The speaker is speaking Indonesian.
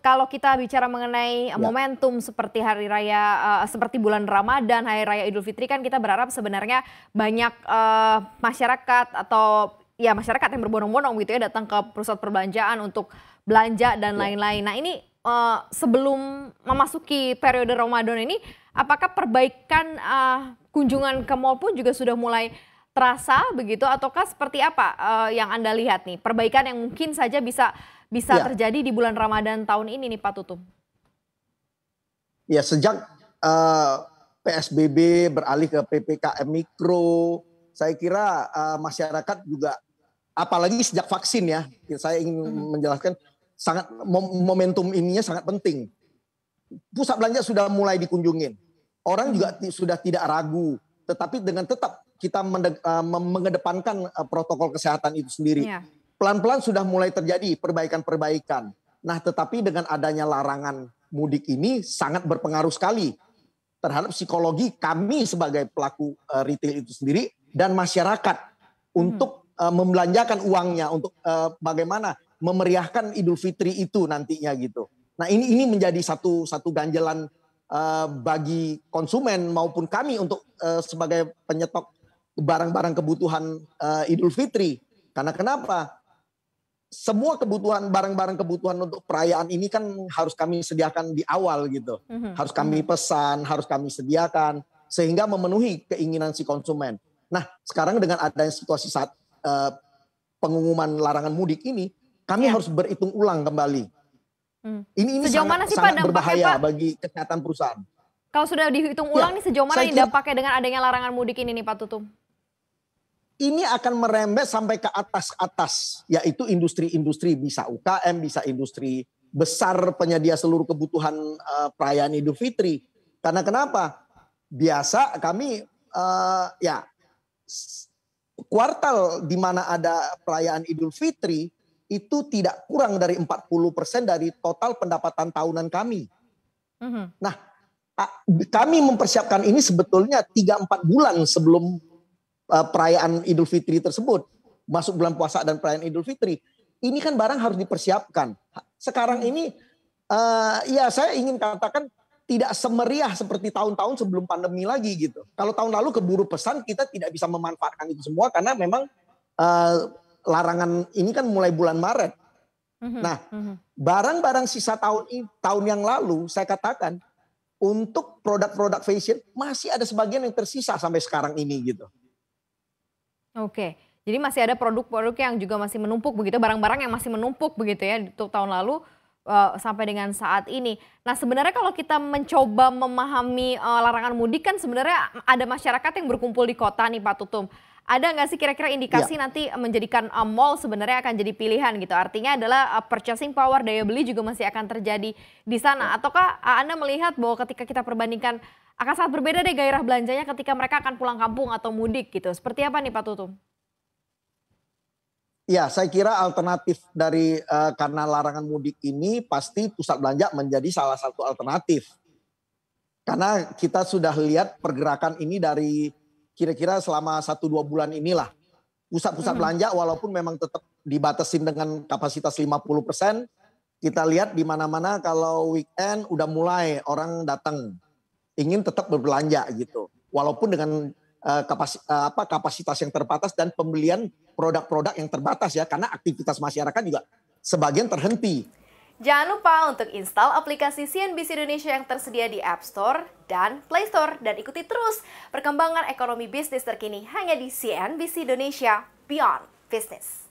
kalau kita bicara mengenai ya. momentum seperti hari raya uh, seperti bulan Ramadan, hari raya Idul Fitri kan kita berharap sebenarnya banyak uh, masyarakat atau ya masyarakat yang berbonong-bonong gitu ya datang ke pusat perbelanjaan untuk belanja dan ya. lain-lain. Ya. Nah, ini uh, sebelum memasuki periode Ramadan ini apakah perbaikan uh, kunjungan ke mall pun juga sudah mulai terasa begitu ataukah seperti apa uh, yang Anda lihat nih? Perbaikan yang mungkin saja bisa bisa ya. terjadi di bulan Ramadan tahun ini nih Pak Tutum? Ya sejak uh, eh, PSBB beralih ke PPKM mikro, saya kira uh, masyarakat juga apalagi sejak vaksin ya, saya ingin hmm. menjelaskan sangat momentum ininya sangat penting. Pusat belanja sudah mulai dikunjungin. Orang juga sudah tidak ragu, tetapi dengan tetap kita eh, mengedepankan protokol kesehatan itu sendiri. Yeah pelan-pelan sudah mulai terjadi perbaikan-perbaikan. Nah, tetapi dengan adanya larangan mudik ini sangat berpengaruh sekali terhadap psikologi kami sebagai pelaku eh, retail itu sendiri dan masyarakat untuk uh, membelanjakan uangnya untuk uh, bagaimana memeriahkan Idul Fitri itu nantinya gitu. Nah, ini ini menjadi satu satu ganjalan uh, bagi konsumen maupun kami untuk uh, sebagai penyetok barang-barang kebutuhan uh, Idul Fitri. Karena kenapa? semua kebutuhan barang-barang kebutuhan untuk perayaan ini kan harus kami sediakan di awal gitu. Mm-hmm. Harus kami mhm. pesan, harus kami sediakan sehingga memenuhi keinginan si konsumen. Nah, sekarang dengan adanya situasi saat uh, pengumuman larangan mudik ini, kami yeah. harus berhitung ulang kembali. Mm. Ini ini sejauh sangat, mana sih sangat Pak berbahaya Pak? bagi kesehatan perusahaan. Kalau sudah dihitung iya. ulang ya, nih sejauh mana ini dampaknya dengan adanya larangan mudik ini nih Pak Tutum? ini akan merembet sampai ke atas-atas, yaitu industri-industri bisa UKM, bisa industri besar penyedia seluruh kebutuhan uh, perayaan Idul Fitri. Karena kenapa? Biasa kami uh, ya kuartal di mana ada perayaan Idul Fitri itu tidak kurang dari 40% dari total pendapatan tahunan kami. Mm -hmm. Nah, kami mempersiapkan ini sebetulnya 3-4 bulan sebelum uh, perayaan Idul Fitri tersebut, masuk bulan puasa dan perayaan Idul Fitri, ini kan barang harus dipersiapkan. Sekarang ini uh, ya saya ingin katakan tidak semeriah seperti tahun-tahun sebelum pandemi lagi gitu. Kalau tahun lalu keburu pesan kita tidak bisa memanfaatkan itu semua karena memang uh, larangan ini kan mulai bulan Maret. Mm-hmm. Nah, mm-hmm. barang-barang sisa tahun ini tahun yang lalu saya katakan untuk produk-produk fashion masih ada sebagian yang tersisa sampai sekarang ini gitu. Oke. Jadi masih ada produk-produk yang juga masih menumpuk begitu, barang-barang yang masih menumpuk begitu ya untuk tahun lalu eh, sampai dengan saat ini. Nah sebenarnya kalau kita mencoba memahami eh, larangan mudik kan sebenarnya ada masyarakat yang berkumpul di kota nih Pak Tutum. Ada nggak sih kira-kira indikasi ya. nanti menjadikan uh, mall sebenarnya akan jadi pilihan gitu? Artinya adalah uh, purchasing power daya beli juga masih akan terjadi di sana. Ya. Ataukah uh, Anda melihat bahwa ketika kita perbandingkan akan sangat berbeda deh gairah belanjanya ketika mereka akan pulang kampung atau mudik gitu. Seperti apa nih Pak Tutum? Ya, saya kira alternatif dari uh, karena larangan mudik ini pasti pusat belanja menjadi salah satu alternatif. Karena kita sudah lihat pergerakan ini dari kira-kira selama satu dua bulan inilah. Pusat-pusat hmm. belanja walaupun memang tetap dibatasin dengan kapasitas 50%, kita lihat di mana-mana kalau weekend udah mulai orang datang ingin tetap berbelanja gitu. Walaupun dengan uh, kapas, uh, apa, kapasitas yang terbatas dan pembelian produk-produk yang terbatas ya karena aktivitas masyarakat juga sebagian terhenti. Jangan lupa untuk install aplikasi CNBC Indonesia yang tersedia di App Store dan Play Store dan ikuti terus perkembangan ekonomi bisnis terkini hanya di CNBC Indonesia Beyond Business.